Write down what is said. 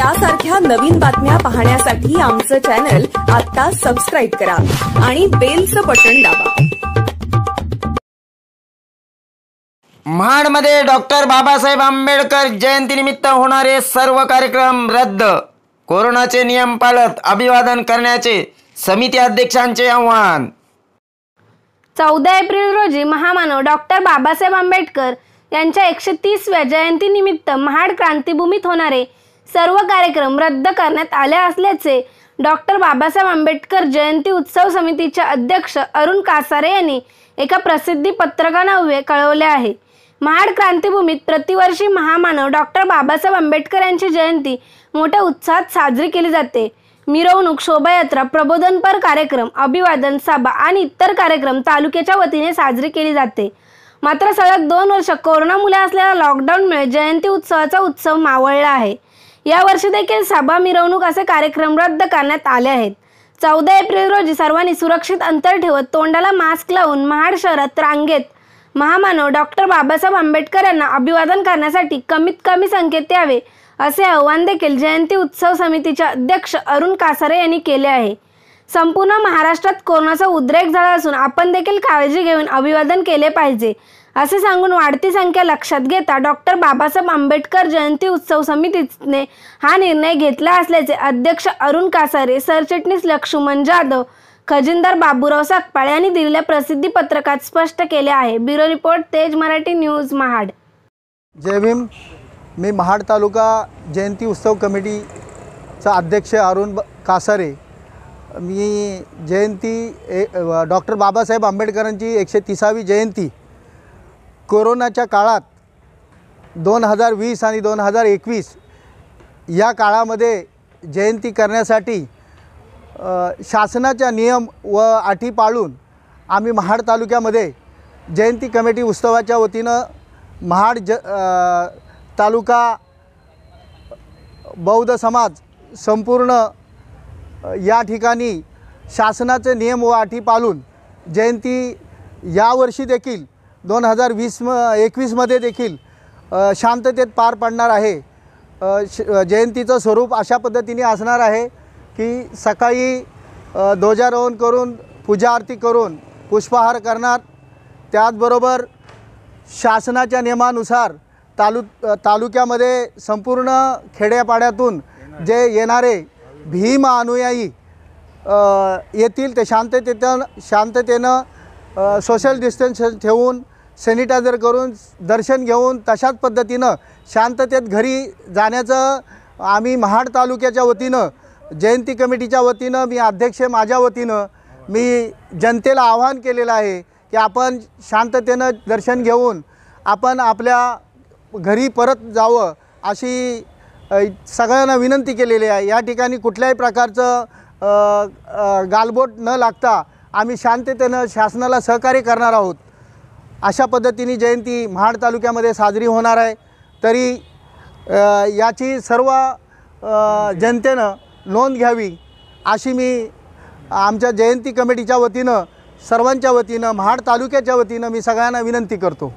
यासारख्या नवीन बातम्या पाहण्यासाठी आमचं चॅनल आता सबस्क्राईब करा आणि बेलचं बटन दाबा म्हाडमध्ये डॉक्टर बाबासाहेब आंबेडकर जयंतीनिमित्त होणारे सर्व कार्यक्रम रद्द कोरोनाचे नियम पाळत अभिवादन करण्याचे समिती अध्यक्षांचे आव्हान चौदा एप्रिल रोजी महामानव डॉक्टर बाबासाहेब आंबेडकर यांच्या एकशे तीसव्या जयंतीनिमित्त महाड क्रांतीभूमीत होणारे सर्व कार्यक्रम रद्द करण्यात आले असल्याचे डॉक्टर बाबासाहेब आंबेडकर जयंती उत्सव समितीचे अध्यक्ष अरुण कासारे यांनी एका प्रसिद्धी पत्रकानावे कळवले आहे महाड क्रांतीभूमीत प्रतिवर्षी महामानव डॉक्टर बाबासाहेब आंबेडकर यांची जयंती मोठ्या उत्साहात साजरी केली जाते मिरवणूक शोभायात्रा प्रबोधनपर कार्यक्रम अभिवादन सभा आणि इतर कार्यक्रम तालुक्याच्या वतीने साजरी केली जाते मात्र सलग दोन वर्ष कोरोनामुळे असलेल्या लॉकडाऊनमुळे जयंती उत्सवाचा उत्सव मावळला आहे या वर्षी देखील सभा मिरवणूक असे कार्यक्रम रद्द करण्यात आले आहेत चौदा एप्रिल रोजी सर्वांनी सुरक्षित अंतर ठेवत तोंडाला मास्क लावून महाड शहरात रांगेत महामानव डॉक्टर बाबासाहेब आंबेडकर यांना अभिवादन करण्यासाठी कमीत कमी संख्येत यावे असे आवाहन देखील जयंती उत्सव समितीचे अध्यक्ष अरुण कासारे यांनी केले आहे संपूर्ण महाराष्ट्रात कोरोनाचा उद्रेक झाला असून आपण देखील काळजी घेऊन अभिवादन केले पाहिजे असे सांगून वाढती संख्या लक्षात घेता डॉक्टर बाबासाहेब आंबेडकर जयंती उत्सव समितीने हा निर्णय घेतला असल्याचे अध्यक्ष अरुण कासारे सरचिटणीस लक्ष्मण जाधव खजिनदार बाबूराव साकपाळ यांनी दिलेल्या प्रसिद्धी पत्रकात स्पष्ट केले आहे bureau report Tej Marathi news Mahad जय भीम मी महाड तालुका जयंती उत्सव कमिटीचा अध्यक्ष अरुण कासारे मी जयंती डॉक्टर बाबासाहेब आंबेडकरांची एकशे तिसावी जयंती कोरोनाच्या काळात दोन हजार वीस आणि दोन हजार एकवीस या काळामध्ये जयंती करण्यासाठी शासनाच्या नियम व अटी पाळून आम्ही महाड तालुक्यामध्ये जयंती कमिटी उत्सवाच्या वतीनं महाड ज तालुका बौद्ध समाज संपूर्ण या ठिकाणी शासनाचे नियम व अटी पाळून जयंती यावर्षी देखील दोन हजार वीस म एकवीसमध्ये देखील शांततेत पार पडणार आहे श जयंतीचं स्वरूप अशा पद्धतीने असणार आहे की सकाळी ध्वजारोहण करून पूजा आरती करून पुष्पहार करणार त्याचबरोबर शासनाच्या नियमानुसार तालु तालुक्यामध्ये संपूर्ण खेड्यापाड्यातून जे येणारे भीम अनुयायी येतील ते शांततेत शांततेनं सोशल डिस्टन्स ठेवून सॅनिटायझर करून दर्शन घेऊन तशाच पद्धतीनं शांततेत घरी जाण्याचं आम्ही महाड तालुक्याच्या वतीनं जयंती कमिटीच्या वतीनं मी अध्यक्ष माझ्या वतीनं मी जनतेला आवाहन केलेलं आहे की आपण शांततेनं दर्शन घेऊन आपण आपल्या घरी परत जावं अशी सगळ्यांना विनंती केलेली आहे या ठिकाणी कुठल्याही प्रकारचं गालबोट न लागता आम्ही शांततेनं शासनाला सहकार्य करणार आहोत अशा पद्धतीने जयंती महाड तालुक्यामध्ये साजरी होणार आहे तरी याची सर्व जनतेनं नोंद घ्यावी अशी मी आमच्या जयंती कमिटीच्या वतीनं सर्वांच्या वतीनं महाड तालुक्याच्या वतीनं मी सगळ्यांना विनंती करतो